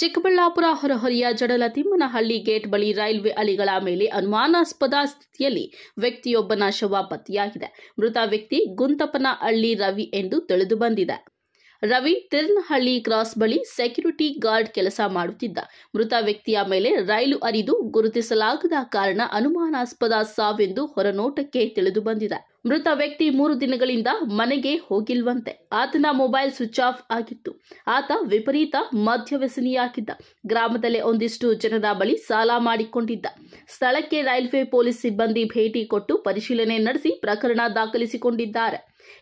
ಚಿಕ್ಕಬಳ್ಳಾಪುರ ಹೊರಹೊರೆಯ ತಿಮ್ಮನಹಳ್ಳಿ ಗೇಟ್ ಬಳಿ ರೈಲ್ವೆ ಅಲಿಗಳ ಮೇಲೆ ಅನುಮಾನಾಸ್ಪದ ಸ್ಥಿತಿಯಲ್ಲಿ ವ್ಯಕ್ತಿಯೊಬ್ಬನ ಶವ ಪತ್ತೆಯಾಗಿದೆ ಮೃತ ವ್ಯಕ್ತಿ ಗುಂತಪ್ಪನಹಳ್ಳಿ ರವಿ ಎಂದು ತಿಳಿದು ಬಂದಿದೆ ರವಿ ತಿರ್ನಹಳ್ಳಿ ಕ್ರಾಸ್ ಬಳಿ ಸೆಕ್ಯೂರಿಟಿ ಗಾರ್ಡ್ ಕೆಲಸ ಮಾಡುತ್ತಿದ್ದ ಮೃತ ವ್ಯಕ್ತಿಯ ಮೇಲೆ ರೈಲು ಅರಿದು ಗುರುತಿಸಲಾಗದ ಕಾರಣ ಅನುಮಾನಾಸ್ಪದ ಸಾವೆಂದು ಹೊರನೋಟಕ್ಕೆ ತಿಳಿದು ಬಂದಿದೆ ಮೃತ ವ್ಯಕ್ತಿ ಮೂರು ದಿನಗಳಿಂದ ಮನೆಗೆ ಹೋಗಿಲ್ವಂತೆ ಆತನ ಮೊಬೈಲ್ ಸ್ವಿಚ್ ಆಫ್ ಆಗಿತ್ತು ಆತ ವಿಪರೀತ ಮದ್ಯವ್ಯಸನಿಯಾಗಿದ್ದ ಗ್ರಾಮದಲ್ಲೇ ಒಂದಿಷ್ಟು ಜನರ ಬಳಿ ಸಾಲ ಮಾಡಿಕೊಂಡಿದ್ದ ಸ್ಥಳಕ್ಕೆ ರೈಲ್ವೆ ಪೊಲೀಸ್ ಸಿಬ್ಬಂದಿ ಭೇಟಿ ಕೊಟ್ಟು ಪರಿಶೀಲನೆ ನಡೆಸಿ ಪ್ರಕರಣ ದಾಖಲಿಸಿಕೊಂಡಿದ್ದಾರೆ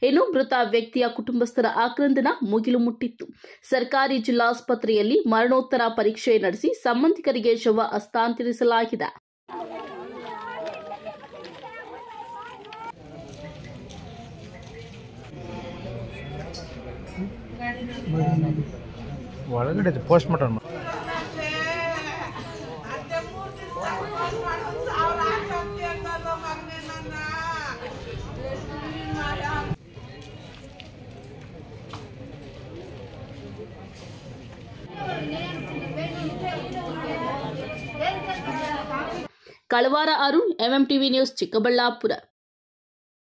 ಇನ್ನು ಮೃತ ವ್ಯಕ್ತಿಯ ಕುಟುಂಬಸ್ಥರ ಆಕ್ರಂದನ ಮುಗಿಲು ಮುಟ್ಟಿತ್ತು ಸರ್ಕಾರಿ ಜಿಲ್ಲಾಸ್ಪತ್ರೆಯಲ್ಲಿ ಮರಣೋತ್ತರ ಪರೀಕ್ಷೆ ನಡೆಸಿ ಸಂಬಂಧಿಕರಿಗೆ ಶವ ಹಸ್ತಾಂತರಿಸಲಾಗಿದೆ కళవార అరుణ్ ఎంఎంటీవీ న్యూస్ చిక్కబళ్ళాపుర